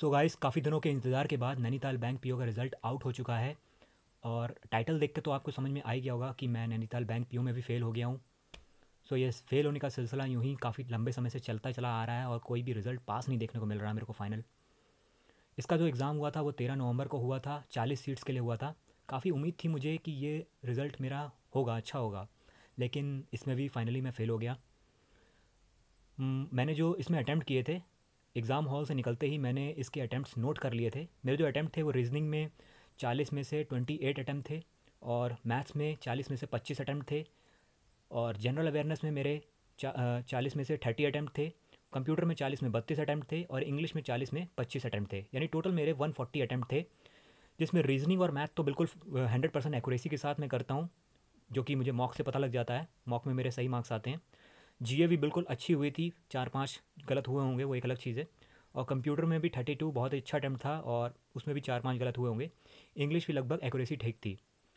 सो so guys काफ़ी दिनों के इंतज़ार के बाद नैनीताल बैंक पीओ का रिज़ल्ट आउट हो चुका है और टाइटल देख के तो आपको समझ में आ ही गया होगा कि मैं नैनीताल बैंक पीओ में भी फ़ेल हो गया हूँ सो so ये फेल होने का सिलसिला यूँ ही काफ़ी लंबे समय से चलता चला आ रहा है और कोई भी रिज़ल्ट पास नहीं देखने को मिल रहा मेरे को फाइनल इसका जो एग्ज़ाम हुआ था वो तेरह नवंबर को हुआ था चालीस सीट्स के लिए हुआ था काफ़ी उम्मीद थी मुझे कि ये रिज़ल्ट मेरा होगा अच्छा होगा लेकिन इसमें भी फाइनली मैं फ़ेल हो गया मैंने जो इसमें अटैम्प्ट किए थे एग्ज़ाम हॉल से निकलते ही मैंने इसके अटैम्प्ट नोट कर लिए थे मेरे जो अटैम्प्ट थे वो रीजनिंग में चालीस में से ट्वेंटी एट अटैम्प्ट थे और मैथ्स में चालीस में से पच्चीस अटैम्प्ट थे और जनरल अवेयरनेस में मेरे चालीस में से थर्टी अटैम्प्ट थे कंप्यूटर में चालीस में बत्तीस अटैम्प्ट थे और इंग्लिश में चालीस में पच्चीस अटैम्प्ट थे यानी टोटल मेरे वन फोर्टी अटैम्प्ट थे जिसमें रीजनिंग और मैथ तो बिल्कुल हंड्रेड परसेंट एक्यूरेसी के साथ मैं करता हूँ जो कि मुझे मॉक से पता लग जाता है मॉक में मेरे सही मार्क्स आते हैं जी भी बिल्कुल अच्छी हुई थी चार पाँच गलत हुए होंगे वो एक अलग चीज़ है और कंप्यूटर में भी थर्टी टू बहुत अच्छा अटैम्प्ट था और उसमें भी चार पाँच गलत हुए होंगे इंग्लिश भी लगभग एक्यूरेसी ठीक थी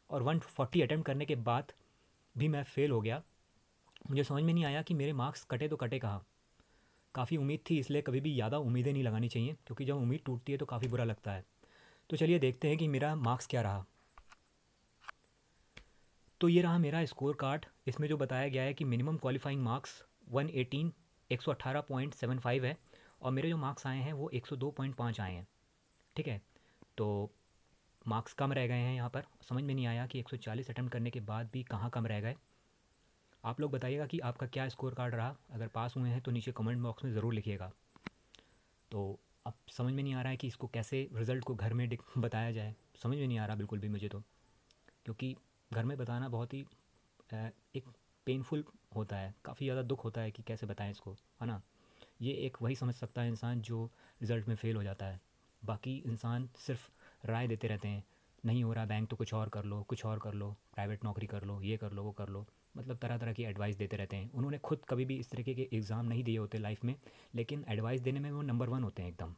और वन फोर्टी अटैम्प्ट करने के बाद भी मैं फेल हो गया मुझे समझ में नहीं आया कि मेरे मार्क्स कटे तो कटे कहाँ काफ़ी उम्मीद थी इसलिए कभी भी ज़्यादा उम्मीदें नहीं लगानी चाहिए क्योंकि जब उम्मीद टूटती है तो काफ़ी बुरा लगता है तो चलिए देखते हैं कि मेरा मार्क्स क्या रहा तो ये रहा मेरा स्कोर कार्ड इसमें जो बताया गया है कि मिनिमम क्वालिफाइंग मार्क्स 118 118.75 है और मेरे जो मार्क्स आए हैं वो 102.5 आए हैं ठीक है तो मार्क्स कम रह गए हैं यहाँ पर समझ में नहीं आया कि 140 अटैम्प्ट करने के बाद भी कहाँ कम रह गए आप लोग बताइएगा कि आपका क्या स्कोर कार्ड रहा अगर पास हुए हैं तो नीचे कमेंट बॉक्स में ज़रूर लिखिएगा तो अब समझ में नहीं आ रहा है कि इसको कैसे रिज़ल्ट को घर में बताया जाए समझ में नहीं आ रहा बिल्कुल भी मुझे तो क्योंकि घर में बताना बहुत ही एक पेनफुल होता है काफ़ी ज़्यादा दुख होता है कि कैसे बताएं इसको है ना ये एक वही समझ सकता है इंसान जो रिज़ल्ट में फ़ेल हो जाता है बाकी इंसान सिर्फ राय देते रहते हैं नहीं हो रहा बैंक तो कुछ और कर लो कुछ और कर लो प्राइवेट नौकरी कर लो ये कर लो वो कर लो मतलब तरह तरह की एडवाइस देते रहते हैं उन्होंने खुद कभी भी इस तरीके के एग्ज़ाम नहीं दिए होते लाइफ में लेकिन एडवाइस देने में वो नंबर वन होते हैं एकदम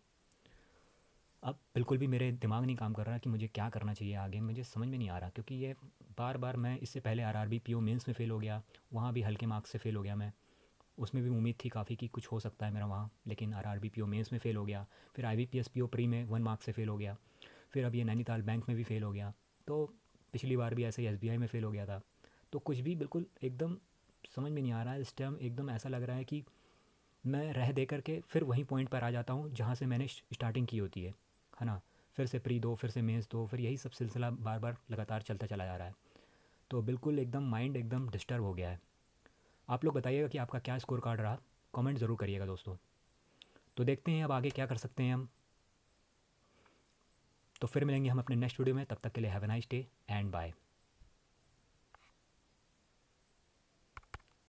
अब बिल्कुल भी मेरे दिमाग नहीं काम कर रहा कि मुझे क्या करना चाहिए आगे मुझे समझ में नहीं आ रहा क्योंकि ये बार बार मैं इससे पहले R R B P O mains में फ़ेल हो गया वहाँ भी हल्के मार्क्स से फ़ेल हो गया मैं उसमें भी उम्मीद थी काफ़ी कि कुछ हो सकता है मेरा वहाँ लेकिन R R B P O mains में फ़ेल हो गया फिर I B P S P O pre में वन मार्क्स से फ़ेल हो गया फिर अब ये नैनीताल बैंक में भी फ़ेल हो गया तो पिछली बार भी ऐसे ही एस बी आई में फ़ेल हो गया था तो कुछ भी बिल्कुल एकदम समझ में नहीं आ रहा है इस टाइम एकदम ऐसा लग रहा है कि मैं रह दे करके फिर वहीं पॉइंट पर आ जाता हूँ जहाँ से मैंने स्टार्टिंग की होती है है ना फिर से प्री दो फिर से मेंस दो फिर यही सब सिलसिला बार बार लगातार चलता चला जा रहा है तो बिल्कुल एकदम माइंड एकदम डिस्टर्ब हो गया है आप लोग बताइएगा कि आपका क्या स्कोर कार्ड रहा कमेंट ज़रूर करिएगा दोस्तों तो देखते हैं अब आगे क्या कर सकते हैं हम तो फिर मिलेंगे हम अपने नेक्स्ट वीडियो में तब तक के लिए have a nice day and bye